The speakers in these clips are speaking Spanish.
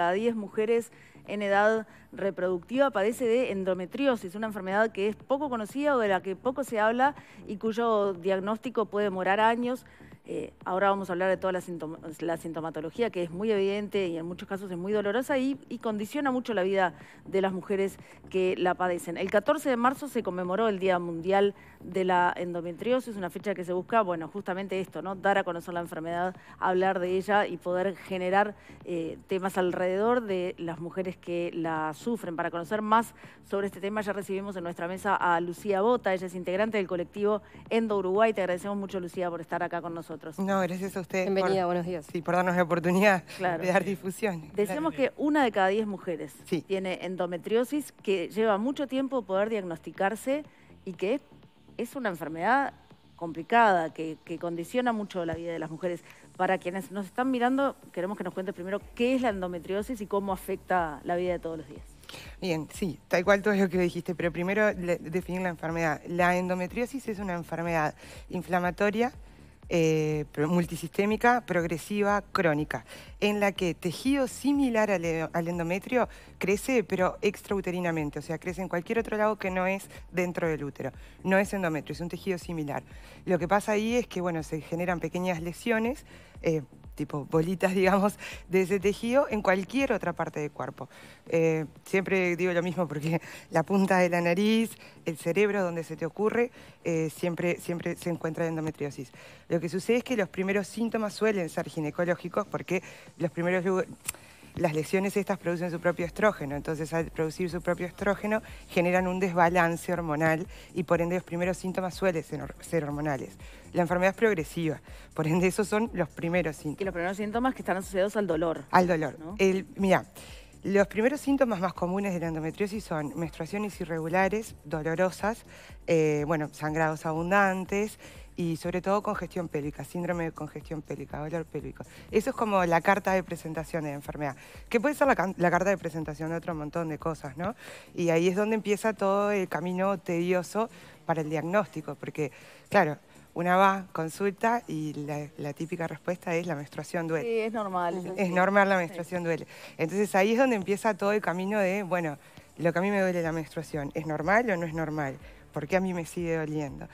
cada 10 mujeres en edad reproductiva padece de endometriosis, una enfermedad que es poco conocida o de la que poco se habla y cuyo diagnóstico puede demorar años. Eh, ahora vamos a hablar de toda la, sintomatología que es muy evidente y en muchos casos es muy dolorosa y, condiciona mucho la vida de las mujeres que la padecen. El 14 de marzo se conmemoró el Día Mundial de la Endometriosis, una fecha que se busca, bueno, justamente esto, ¿no? Dar a conocer la enfermedad, hablar de ella y poder generar eh, temas alrededor de las mujeres que la sufren. Para conocer más sobre este tema ya recibimos en nuestra mesa a Lucía Bota, ella es integrante del colectivo Endo Uruguay. Te agradecemos mucho, Lucía, por estar acá con nosotros. No, gracias a usted. Bienvenida, buenos días. Sí, por darnos la oportunidad de dar difusión. Decíamos que una de cada diez mujeres tiene endometriosis que lleva mucho tiempo poder diagnosticarse y que es, una enfermedad complicada, que, condiciona mucho la vida de las mujeres. Para quienes nos están mirando, queremos que nos cuente primero qué es la endometriosis y cómo afecta la vida de todos los días. Bien, sí, tal cual todo lo que dijiste, pero primero definir la enfermedad. La endometriosis es una enfermedad inflamatoria eh, multisistémica progresiva crónica, en la que tejido similar e-, al, endometrio crece pero extrauterinamente, o sea, crece en cualquier otro lado que no es dentro del útero. No es endometrio, es un tejido similar. Lo que pasa ahí es que, bueno, se generan pequeñas lesiones. Eh, tipo bolitas, digamos, de ese tejido en cualquier otra parte del cuerpo. Eh, siempre digo lo mismo porque la punta de la nariz, el cerebro, donde se te ocurre, eh, siempre, siempre se encuentra endometriosis. Lo que sucede es que los primeros síntomas suelen ser ginecológicos porque los primeros las lesiones estas producen su propio estrógeno, entonces al producir su propio estrógeno generan un desbalance hormonal y por ende los primeros síntomas suelen ser hormonales. La enfermedad es progresiva, por ende esos son los primeros síntomas. Y los primeros síntomas que están asociados al dolor. Al dolor. ¿no? mira, los primeros síntomas más comunes de la endometriosis son menstruaciones irregulares, dolorosas, eh, bueno, sangrados abundantes y sobre todo congestión pélvica, síndrome de congestión pélvica, dolor pélvico. Eso es como la carta de presentación de la enfermedad, que puede ser la carta de presentación de otro montón de cosas, ¿no? Y ahí es donde empieza todo el camino tedioso para el diagnóstico, porque, claro, una va, consulta y la, típica respuesta es la menstruación duele. Sí, es normal. Es normal la menstruación duele. Entonces ahí es donde empieza todo el camino de, bueno, lo que a mí me duele la menstruación, ¿es normal o no es normal? ¿Por qué a mí me sigue doliendo?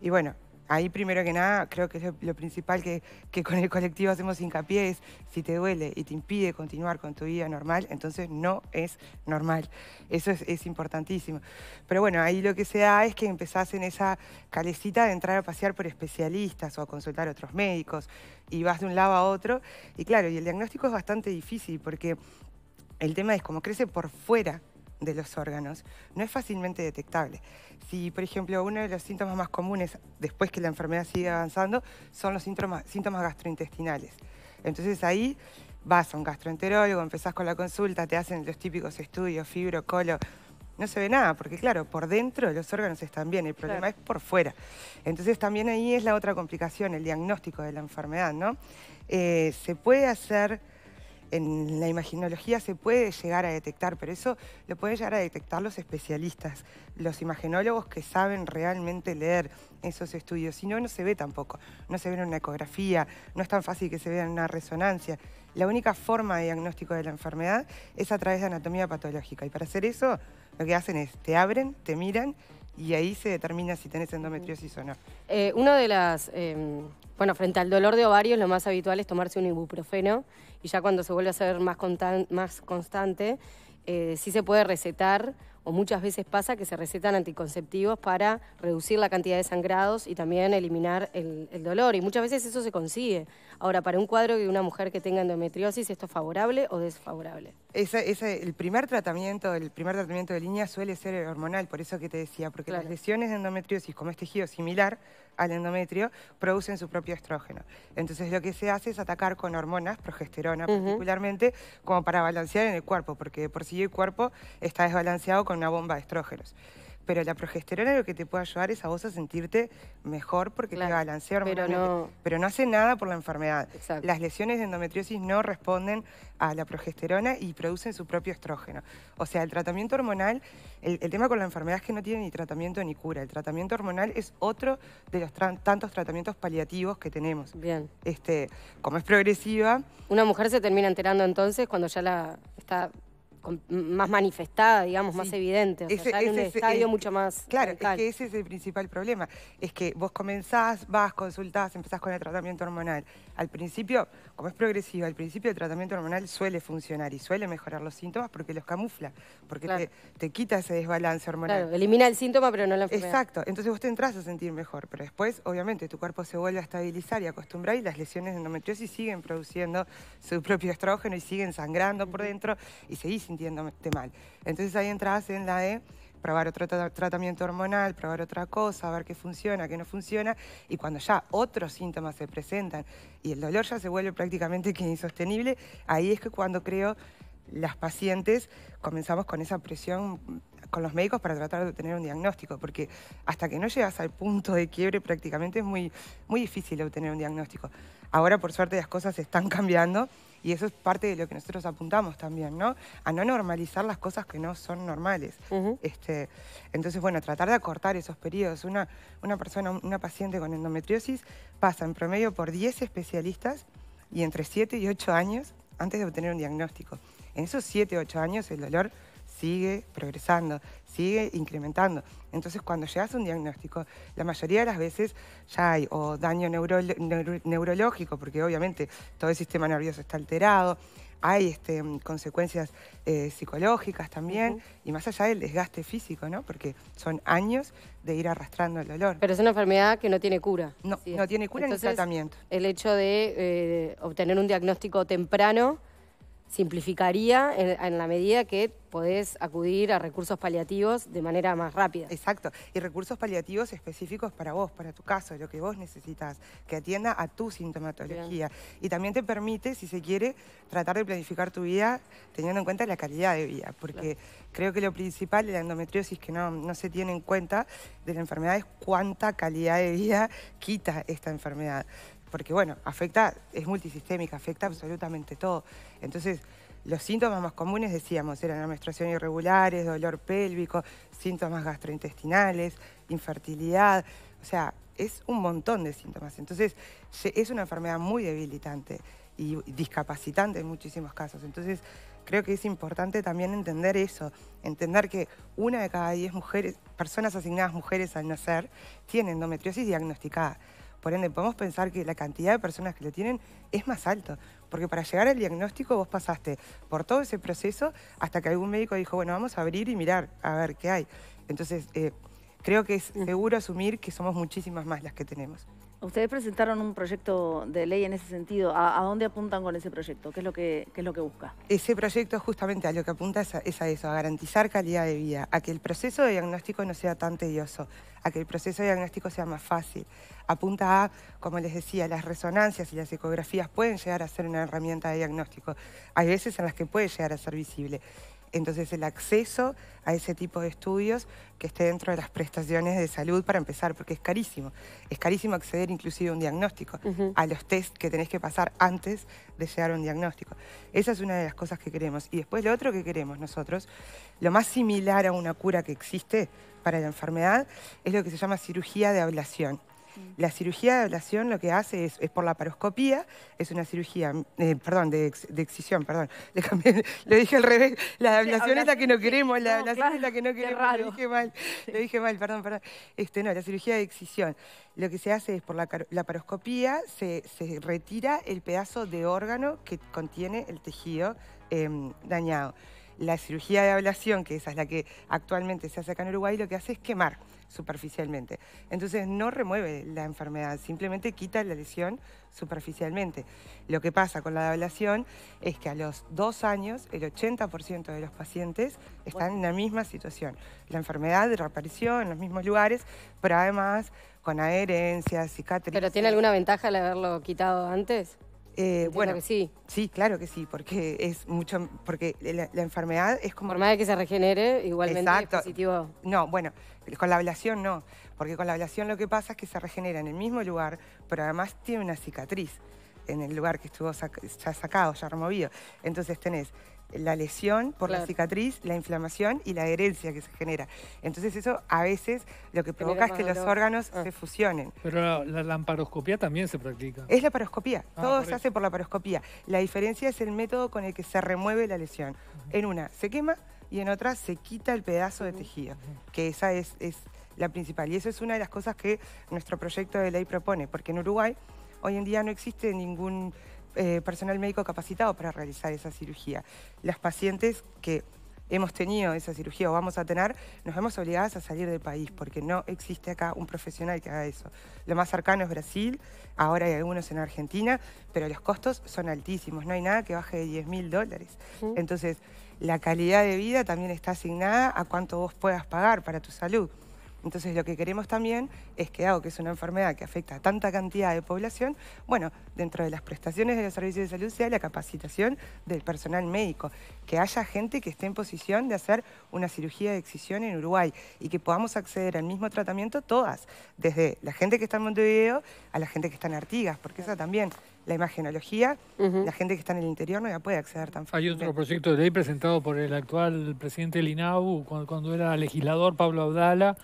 Y bueno, ahí primero que nada, creo que lo principal que, con el colectivo hacemos hincapié es si te duele y te impide continuar con tu vida normal, entonces no es normal. Eso es, importantísimo. Pero bueno, ahí lo que se da es que empezás en esa calecita de entrar a pasear por especialistas o a consultar otros médicos y vas de un lado a otro. Y claro, y el diagnóstico es bastante difícil porque el tema es como crece por fuera de los órganos no es fácilmente detectable. Si, por ejemplo, uno de los síntomas más comunes después que la enfermedad sigue avanzando son los síntomas, síntomas gastrointestinales. Entonces ahí vas a un gastroenterólogo, empezás con la consulta, te hacen los típicos estudios, fibro, colo, no se ve nada, porque claro, por dentro los órganos están bien, el problema es por fuera. Entonces también ahí es la otra complicación, el diagnóstico de la enfermedad, ¿no? Eh, se puede hacer en la imaginología se puede llegar a detectar, pero eso lo pueden llegar a detectar los especialistas, los imaginólogos que saben realmente leer esos estudios. Si no, no se ve tampoco. No se ve en una ecografía, no es tan fácil que se vea en una resonancia. La única forma de diagnóstico de la enfermedad es a través de anatomía patológica. Y para hacer eso, lo que hacen es te abren, te miran y ahí se determina si tenés endometriosis o no. Eh, de las, eh, bueno, frente al dolor de ovarios lo más habitual es tomarse un ibuprofeno y ya cuando se vuelve a ser más, más constante, eh, sí se puede recetar o muchas veces pasa que se recetan anticonceptivos para reducir la cantidad de sangrados y también eliminar el, dolor. Y muchas veces eso se consigue. Ahora, para un cuadro de una mujer que tenga endometriosis, ¿esto es favorable o desfavorable? Ese, el primer tratamiento, el primer tratamiento de línea suele ser hormonal, por eso que te decía, porque las lesiones de endometriosis, como es tejido similar al endometrio, producen su propio estrógeno. Entonces lo que se hace es atacar con hormonas, progesterona particularmente, como para balancear en el cuerpo, porque por sí el cuerpo está desbalanceado una bomba de estrógenos. Pero la progesterona lo que te puede ayudar es a vos a sentirte mejor porque te balancea hormonalmente. Pero no... pero no hace nada por la enfermedad. Las lesiones de endometriosis no responden a la progesterona y producen su propio estrógeno. O sea, el tratamiento hormonal, el, tema con la enfermedad es que no tiene ni tratamiento ni cura. El tratamiento hormonal es otro de los tantos tratamientos paliativos que tenemos. Bien. Este, como es progresiva... Una mujer se termina enterando entonces cuando ya la está más manifestada, digamos, más evidente. O sea, en un estadio mucho más. Claro, es que ese es el principal problema. Es que vos comenzás, vas, consultás, empezás con el tratamiento hormonal. Al principio, como es progresivo, al principio el tratamiento hormonal suele funcionar y suele mejorar los síntomas porque los camufla, porque te, quita ese desbalance hormonal. Claro, elimina el síntoma, pero no la enfermedad. Exacto. Entonces vos te entras a sentir mejor, pero después, obviamente, tu cuerpo se vuelve a estabilizar y acostumbrar y las lesiones de endometriosis siguen produciendo su propio estrógeno y siguen sangrando por dentro y seguís sintiéndote mal. Entonces ahí entras en la E, probar otro tratamiento hormonal, probar otra cosa, ver qué funciona, qué no funciona, y cuando ya otros síntomas se presentan y el dolor ya se vuelve prácticamente insostenible, ahí es que cuando creo las pacientes comenzamos con esa presión con los médicos para tratar de obtener un diagnóstico, porque hasta que no llegas al punto de quiebre prácticamente es muy, muy difícil obtener un diagnóstico. Ahora, por suerte, las cosas están cambiando y eso es parte de lo que nosotros apuntamos también, ¿no? A no normalizar las cosas que no son normales. este, entonces, bueno, tratar de acortar esos periodos. Una, una persona, una paciente con endometriosis pasa en promedio por 10 especialistas y entre 7 y 8 años antes de obtener un diagnóstico. En esos 7, 8 años el dolor sigue progresando, sigue incrementando. Entonces, cuando llegas a un diagnóstico, la mayoría de las veces ya hay daño neurológico, porque obviamente todo el sistema nervioso está alterado, hay este, consecuencias eh, psicológicas también, y más allá del desgaste físico, ¿no? Porque son años de ir arrastrando el dolor. Pero es una enfermedad que no tiene cura. No, no tiene cura ni tratamiento. El hecho de eh, obtener un diagnóstico temprano simplificaría en, la medida que podés acudir a recursos paliativos de manera más rápida. Exacto, y recursos paliativos específicos para vos, para tu caso, lo que vos necesitas, que atienda a tu sintomatología. Y también te permite, si se quiere, tratar de planificar tu vida teniendo en cuenta la calidad de vida, porque creo que lo principal de la endometriosis que no, no se tiene en cuenta de la enfermedad es cuánta calidad de vida quita esta enfermedad porque bueno, afecta, es multisistémica, afecta absolutamente todo. Entonces, los síntomas más comunes, decíamos, eran la menstruación irregulares, dolor pélvico, síntomas gastrointestinales, infertilidad, o sea, es un montón de síntomas. Entonces, es una enfermedad muy debilitante y discapacitante en muchísimos casos. Entonces, creo que es importante también entender eso, entender que una de cada diez mujeres, personas asignadas mujeres al nacer tienen endometriosis diagnosticada. Por ende, podemos pensar que la cantidad de personas que lo tienen es más alto, porque para llegar al diagnóstico vos pasaste por todo ese proceso hasta que algún médico dijo, bueno, vamos a abrir y mirar a ver qué hay. Entonces, eh, creo que es seguro asumir que somos muchísimas más las que tenemos. Ustedes presentaron un proyecto de ley en ese sentido. ¿A, dónde apuntan con ese proyecto? ¿Qué es lo que, es lo que busca? Ese proyecto justamente a lo que apunta es a, es a, eso, a garantizar calidad de vida, a que el proceso de diagnóstico no sea tan tedioso, a que el proceso de diagnóstico sea más fácil. Apunta a, como les decía, las resonancias y las ecografías pueden llegar a ser una herramienta de diagnóstico. Hay veces en las que puede llegar a ser visible. Entonces el acceso a ese tipo de estudios que esté dentro de las prestaciones de salud para empezar, porque es carísimo. Es carísimo acceder inclusive a un diagnóstico, a los test que tenés que pasar antes de llegar a un diagnóstico. Esa es una de las cosas que queremos. Y después lo otro que queremos nosotros, lo más similar a una cura que existe para la enfermedad, es lo que se llama cirugía de ablación. La cirugía de ablación lo que hace es, por la paroscopía, es una cirugía, eh, perdón, de, excisión, perdón, le dije al revés, la ablación es la que no queremos, la no, es la que no queremos, lo dije mal, lo dije mal, perdón, perdón. Este, no, la cirugía de excisión, lo que se hace es por la, paroscopía, se, retira el pedazo de órgano que contiene el tejido em, dañado. La cirugía de ablación, que esa es la que actualmente se hace acá en Uruguay, lo que hace es quemar superficialmente. Entonces no remueve la enfermedad, simplemente quita la lesión superficialmente. Lo que pasa con la ablación es que a los dos años el 80% de los pacientes están en la misma situación. La enfermedad reapareció en los mismos lugares, pero además con adherencias, cicatrices. ¿Pero tiene alguna ventaja el haberlo quitado antes? Eh, bueno, que sí. Sí, claro que sí, porque es mucho, porque la, enfermedad es como. Por de que se regenere, igualmente positivo. No, bueno, con la ablación no, porque con la ablación lo que pasa es que se regenera en el mismo lugar, pero además tiene una cicatriz en el lugar que estuvo ya sacado, ya removido. Entonces tenés la lesión por la cicatriz, la inflamación y la herencia que se genera. Entonces eso a veces lo que provoca es que los órganos ah. se fusionen. Pero la, la, también se practica. Es la paroscopía, ah, todo se hace por la paroscopía. La diferencia es el método con el que se remueve la lesión. En una se quema y en otra se quita el pedazo de tejido, que esa es, es la principal. Y eso es una de las cosas que nuestro proyecto de ley propone, porque en Uruguay hoy en día no existe ningún eh, personal médico capacitado para realizar esa cirugía. Las pacientes que hemos tenido esa cirugía o vamos a tener, nos vemos obligadas a salir del país porque no existe acá un profesional que haga eso. Lo más cercano es Brasil, ahora hay algunos en Argentina, pero los costos son altísimos, no hay nada que baje de 10 mil dólares. Entonces, la calidad de vida también está asignada a cuánto vos puedas pagar para tu salud. Entonces lo que queremos también es que algo ah, que es una enfermedad que afecta a tanta cantidad de población, bueno, dentro de las prestaciones de los servicios de salud sea la capacitación del personal médico, que haya gente que esté en posición de hacer una cirugía de excisión en Uruguay y que podamos acceder al mismo tratamiento todas, desde la gente que está en Montevideo a la gente que está en Artigas, porque esa también la imagenología, la gente que está en el interior no ya puede acceder tan fácilmente. Hay otro proyecto de ley presentado por el actual presidente del cuando, cuando era legislador, Pablo Abdala,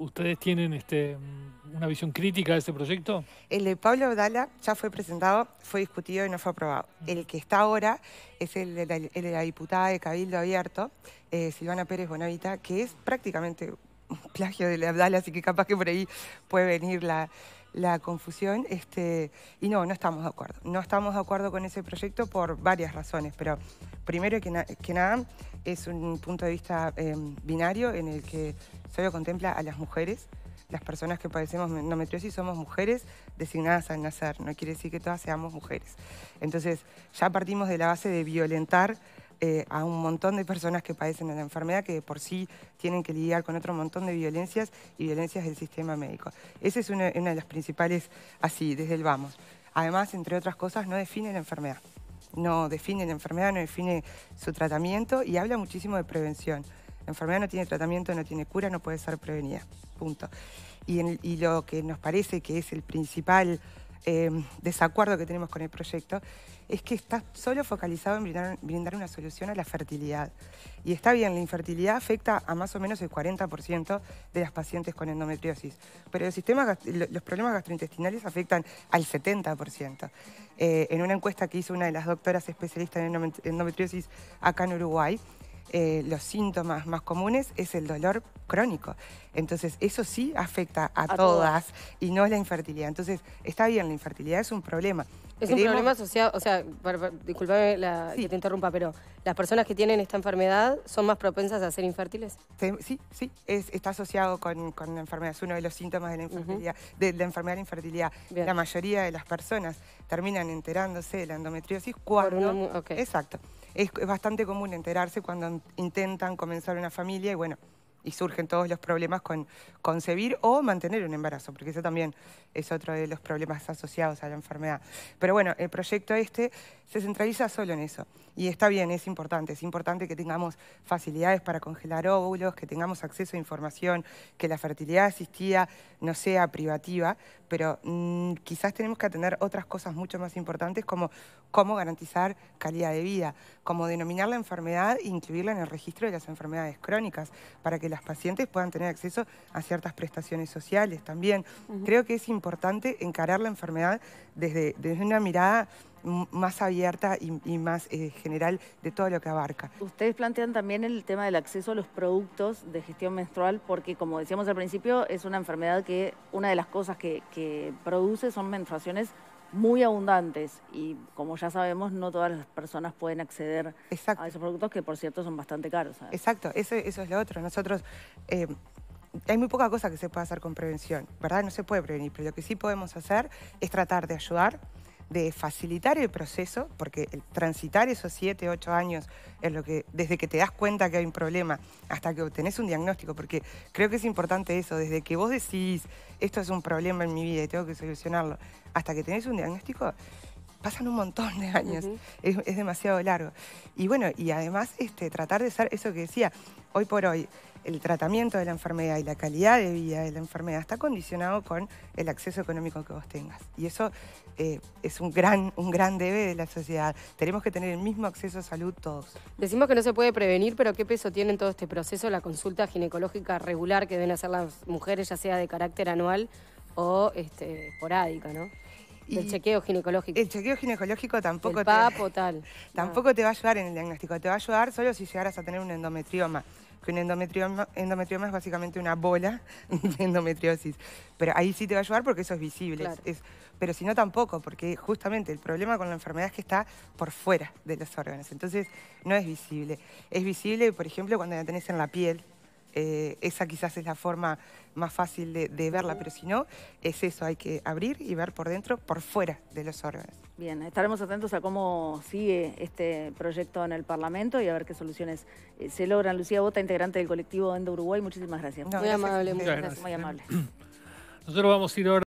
¿Ustedes tienen este, mm, una visión crítica de ese proyecto? El de Pablo Abdala ya fue presentado, fue discutido y no fue aprobado. El que está ahora es el de la, diputada de Cabildo Abierto, eh, Silvana Pérez Bonavita, que es prácticamente un plagio de Abdala, así que capaz que por ahí puede venir la, la confusión. Este, y no, no estamos de acuerdo. No estamos de acuerdo con ese proyecto por varias razones, pero primero que, que nada es un punto de vista em, binario en el que solo contempla a las mujeres. Las personas que padecemos endometriosis somos mujeres designadas al nacer, no quiere decir que todas seamos mujeres. Entonces, ya partimos de la base de violentar eh, a un montón de personas que padecen de la enfermedad, que por sí tienen que lidiar con otro montón de violencias y violencias del sistema médico. Esa es una, de las principales, así, desde el vamos. Además, entre otras cosas, no define la enfermedad. No define la enfermedad, no define su tratamiento y habla muchísimo de prevención. La enfermedad no tiene tratamiento, no tiene cura, no puede ser prevenida. Punto. Y, lo que nos parece que es el principal eh, desacuerdo que tenemos con el proyecto es que está solo focalizado en brindar, una solución a la fertilidad. Y está bien, la infertilidad afecta a más o menos el 40% de las pacientes con endometriosis, pero los problemas gastrointestinales afectan al 70%. Eh, en una encuesta que hizo una de las doctoras especialistas en endometriosis acá en Uruguay, eh, los síntomas más comunes es el dolor crónico. Entonces, eso sí afecta a, todas y no es la infertilidad. Entonces, está bien, la infertilidad es un problema es un problema asociado, o sea, disculpame que te interrumpa, pero las personas que tienen esta enfermedad son más propensas a ser infértiles. Sí, sí, está asociado con, la enfermedad, es uno de los síntomas de la infertilidad, de, la enfermedad de la infertilidad. La mayoría de las personas terminan enterándose de la endometriosis cuando... Exacto. es bastante común enterarse cuando intentan comenzar una familia y bueno, y surgen todos los problemas con concebir o mantener un embarazo, porque eso también es otro de los problemas asociados a la enfermedad. Pero bueno, el proyecto este se centraliza solo en eso. Y está bien, es importante. Es importante que tengamos facilidades para congelar óvulos, que tengamos acceso a información, que la fertilidad asistida no sea privativa, pero mm, quizás tenemos que atender otras cosas mucho más importantes como cómo garantizar calidad de vida, cómo denominar la enfermedad e incluirla en el registro de las enfermedades crónicas, para que las pacientes puedan tener acceso a ciertas prestaciones sociales también. Creo que es importante importante encarar la enfermedad desde, desde una mirada más abierta y, más eh, general de todo lo que abarca. Ustedes plantean también el tema del acceso a los productos de gestión menstrual porque, como decíamos al principio, es una enfermedad que una de las cosas que, produce son menstruaciones muy abundantes y como ya sabemos no todas las personas pueden acceder a esos productos que por cierto son bastante caros. Exacto, eso, es lo otro. Nosotros eh, hay muy poca cosa que se puede hacer con prevención, ¿verdad? No se puede prevenir, pero lo que sí podemos hacer es tratar de ayudar, de facilitar el proceso, porque el transitar esos siete, ocho años es lo que, desde que te das cuenta que hay un problema hasta que obtenés un diagnóstico, porque creo que es importante eso, desde que vos decís, esto es un problema en mi vida y tengo que solucionarlo, hasta que tenés un diagnóstico, pasan un montón de años, es, demasiado largo. Y bueno, y además este, tratar de hacer eso que decía, hoy por hoy, el tratamiento de la enfermedad y la calidad de vida de la enfermedad está condicionado con el acceso económico que vos tengas. Y eso eh, es un gran, un gran debe de la sociedad. Tenemos que tener el mismo acceso a salud todos. Decimos que no se puede prevenir, pero ¿qué peso tiene en todo este proceso la consulta ginecológica regular que deben hacer las mujeres, ya sea de carácter anual o este, esporádica, ¿no? El chequeo ginecológico. El chequeo ginecológico tampoco, tampoco te va a ayudar en el diagnóstico, te va a ayudar solo si llegaras a tener un endometrioma un endometrioma, es básicamente una bola de endometriosis. Pero ahí sí te va a ayudar porque eso es visible. Es, pero si no tampoco, porque justamente el problema con la enfermedad es que está por fuera de los órganos. Entonces no es visible. Es visible, por ejemplo, cuando la tenés en la piel, eh, esa quizás es la forma más fácil de, verla, pero si no, es eso, hay que abrir y ver por dentro, por fuera de los órganos. Bien, estaremos atentos a cómo sigue este proyecto en el Parlamento y a ver qué soluciones eh, se logran. Lucía Bota, integrante del colectivo Endo Uruguay, muchísimas gracias. muy amable, muchas gracias. Muy amable. Nosotros vamos a ir